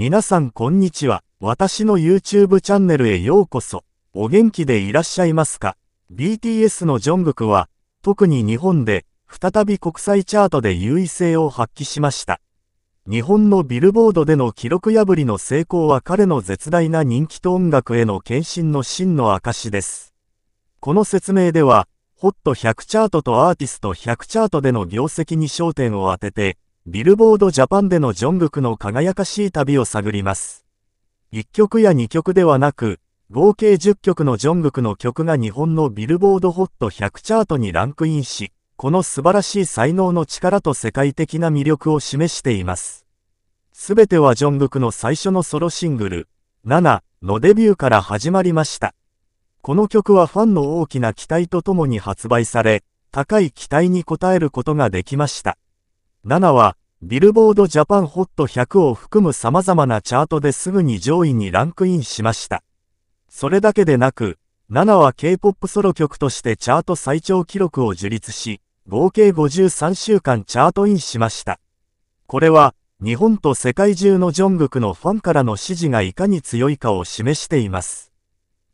皆さんこんにちは。私の YouTube チャンネルへようこそ。お元気でいらっしゃいますか ?BTS のジョングクは、特に日本で、再び国際チャートで優位性を発揮しました。日本のビルボードでの記録破りの成功は彼の絶大な人気と音楽への献身の真の証です。この説明では、ホット100チャートとアーティスト100チャートでの業績に焦点を当てて、ビルボードジャパンでのジョングクの輝かしい旅を探ります。1曲や2曲ではなく、合計10曲のジョングクの曲が日本のビルボードホット100チャートにランクインし、この素晴らしい才能の力と世界的な魅力を示しています。すべてはジョングクの最初のソロシングル、7のデビューから始まりました。この曲はファンの大きな期待とともに発売され、高い期待に応えることができました。7は、ビルボードジャパンホット100を含む様々なチャートですぐに上位にランクインしました。それだけでなく、7は K-POP ソロ曲としてチャート最長記録を樹立し、合計53週間チャートインしました。これは、日本と世界中のジョングクのファンからの支持がいかに強いかを示しています。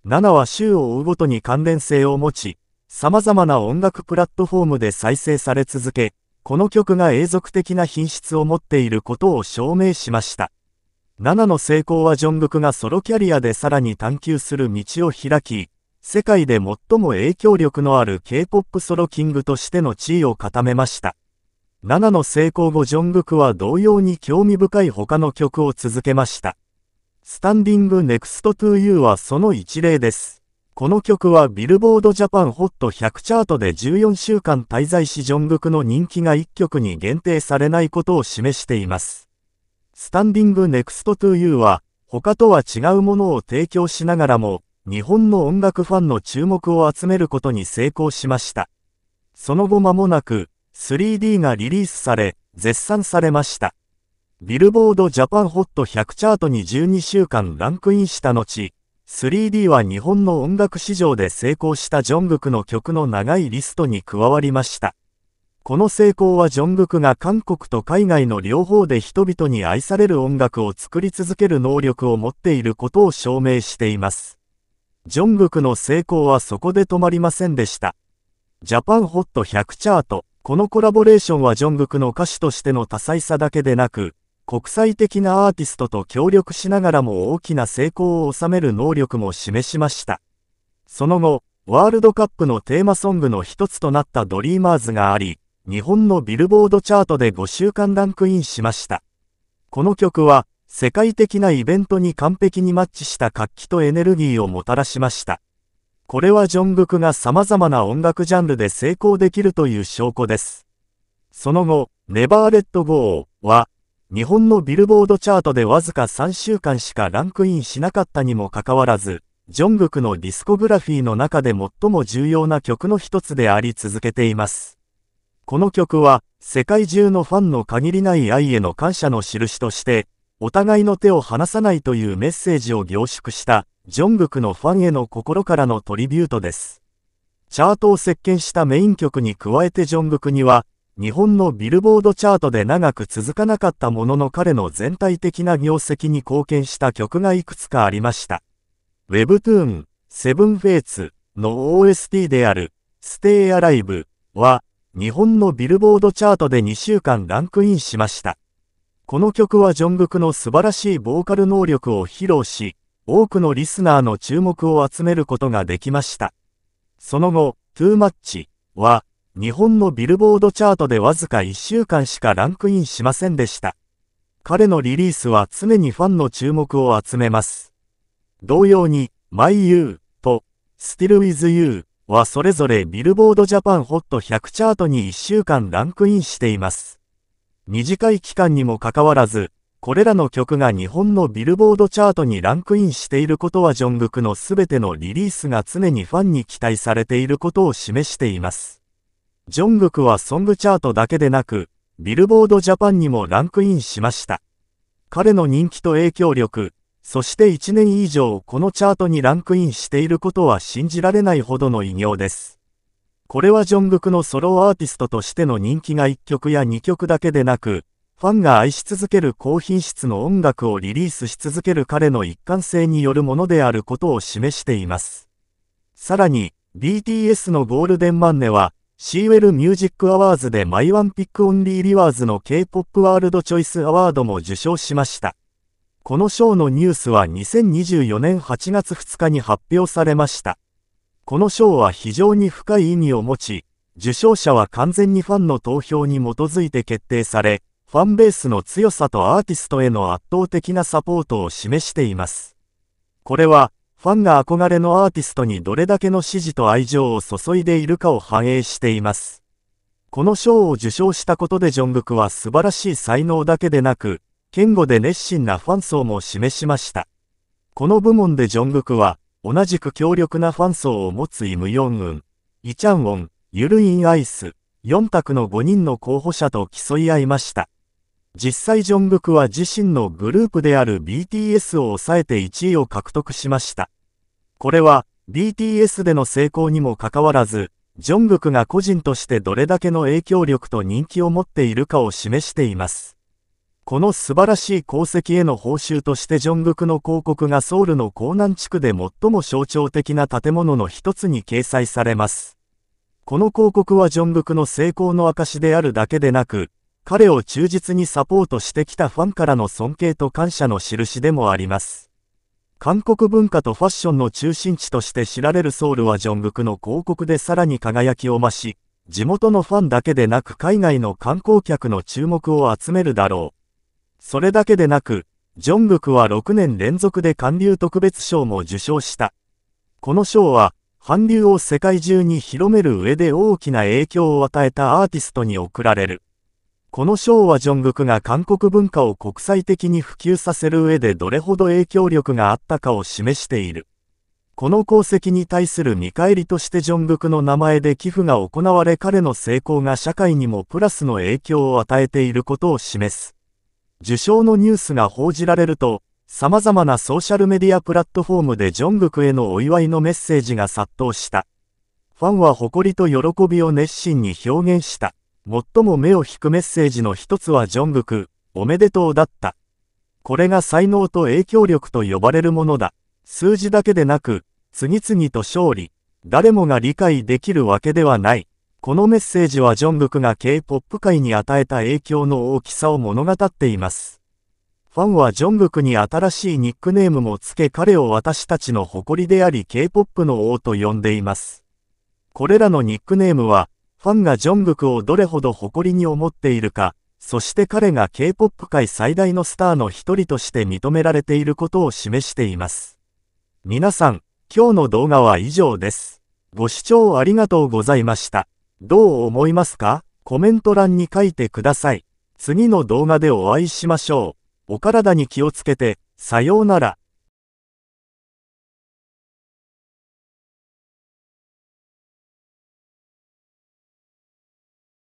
7は週を追うごとに関連性を持ち、様々な音楽プラットフォームで再生され続け、この曲が永続的な品質を持っていることを証明しました。7の成功はジョングクがソロキャリアでさらに探求する道を開き、世界で最も影響力のある K-POP ソロキングとしての地位を固めました。7の成功後ジョングクは同様に興味深い他の曲を続けました。スタンディングネクストトゥーユーはその一例です。この曲はビルボードジャパンホット1 0 0チャートで14週間滞在しジョングクの人気が1曲に限定されないことを示しています。スタンディングネクストトゥーユーは他とは違うものを提供しながらも日本の音楽ファンの注目を集めることに成功しました。その後間もなく 3D がリリースされ絶賛されました。ビルボードジャパンホット1 0 0チャートに12週間ランクインした後、3D は日本の音楽市場で成功したジョングクの曲の長いリストに加わりました。この成功はジョングクが韓国と海外の両方で人々に愛される音楽を作り続ける能力を持っていることを証明しています。ジョングクの成功はそこで止まりませんでした。ジャパンホット100チャート、このコラボレーションはジョングクの歌手としての多彩さだけでなく、国際的なアーティストと協力しながらも大きな成功を収める能力も示しました。その後、ワールドカップのテーマソングの一つとなったドリーマーズがあり、日本のビルボードチャートで5週間ランクインしました。この曲は、世界的なイベントに完璧にマッチした活気とエネルギーをもたらしました。これはジョングクが様々な音楽ジャンルで成功できるという証拠です。その後、ネバーレッドゴーは、日本のビルボードチャートでわずか3週間しかランクインしなかったにもかかわらず、ジョングクのディスコグラフィーの中で最も重要な曲の一つであり続けています。この曲は、世界中のファンの限りない愛への感謝の印として、お互いの手を離さないというメッセージを凝縮した、ジョングクのファンへの心からのトリビュートです。チャートを席巻したメイン曲に加えてジョングクには、日本のビルボードチャートで長く続かなかったものの彼の全体的な業績に貢献した曲がいくつかありました。Webtoon、セブンフェイツの OST である Stay Alive は日本のビルボードチャートで2週間ランクインしました。この曲はジョングクの素晴らしいボーカル能力を披露し、多くのリスナーの注目を集めることができました。その後、Too Much は日本のビルボードチャートでわずか1週間しかランクインしませんでした。彼のリリースは常にファンの注目を集めます。同様に、My You と Still With You はそれぞれビルボードジャパンホット100チャートに1週間ランクインしています。短い期間にもかかわらず、これらの曲が日本のビルボードチャートにランクインしていることはジョングクの全てのリリースが常にファンに期待されていることを示しています。ジョングクはソングチャートだけでなく、ビルボードジャパンにもランクインしました。彼の人気と影響力、そして1年以上このチャートにランクインしていることは信じられないほどの偉業です。これはジョングクのソロアーティストとしての人気が1曲や2曲だけでなく、ファンが愛し続ける高品質の音楽をリリースし続ける彼の一貫性によるものであることを示しています。さらに、BTS のゴールデンマンネは、シーウェルミュージックアワーズでマイワンピックオンリーリワーズの K-POP ワールドチョイスアワードも受賞しました。この賞のニュースは2024年8月2日に発表されました。この賞は非常に深い意味を持ち、受賞者は完全にファンの投票に基づいて決定され、ファンベースの強さとアーティストへの圧倒的なサポートを示しています。これは、ファンが憧れのアーティストにどれだけの支持と愛情を注いでいるかを反映しています。この賞を受賞したことでジョングクは素晴らしい才能だけでなく、堅固で熱心なファン層も示しました。この部門でジョングクは、同じく強力なファン層を持つイム・ヨンウン、イ・チャンウォン、ユル・イン・アイス、4択の5人の候補者と競い合いました。実際ジョングクは自身のグループである BTS を抑えて1位を獲得しました。これは BTS での成功にもかかわらず、ジョングクが個人としてどれだけの影響力と人気を持っているかを示しています。この素晴らしい功績への報酬としてジョングクの広告がソウルの江南地区で最も象徴的な建物の一つに掲載されます。この広告はジョングクの成功の証であるだけでなく、彼を忠実にサポートしてきたファンからの尊敬と感謝の印でもあります。韓国文化とファッションの中心地として知られるソウルはジョングクの広告でさらに輝きを増し、地元のファンだけでなく海外の観光客の注目を集めるだろう。それだけでなく、ジョングクは6年連続で韓流特別賞も受賞した。この賞は、韓流を世界中に広める上で大きな影響を与えたアーティストに贈られる。この賞はジョングクが韓国文化を国際的に普及させる上でどれほど影響力があったかを示している。この功績に対する見返りとしてジョングクの名前で寄付が行われ彼の成功が社会にもプラスの影響を与えていることを示す。受賞のニュースが報じられると、様々なソーシャルメディアプラットフォームでジョングクへのお祝いのメッセージが殺到した。ファンは誇りと喜びを熱心に表現した。最も目を引くメッセージの一つはジョングク、おめでとうだった。これが才能と影響力と呼ばれるものだ。数字だけでなく、次々と勝利、誰もが理解できるわけではない。このメッセージはジョングクが K-POP 界に与えた影響の大きさを物語っています。ファンはジョングクに新しいニックネームも付け彼を私たちの誇りであり K-POP の王と呼んでいます。これらのニックネームは、ファンがジョングクをどれほど誇りに思っているか、そして彼が K-POP 界最大のスターの一人として認められていることを示しています。皆さん、今日の動画は以上です。ご視聴ありがとうございました。どう思いますかコメント欄に書いてください。次の動画でお会いしましょう。お体に気をつけて、さようなら。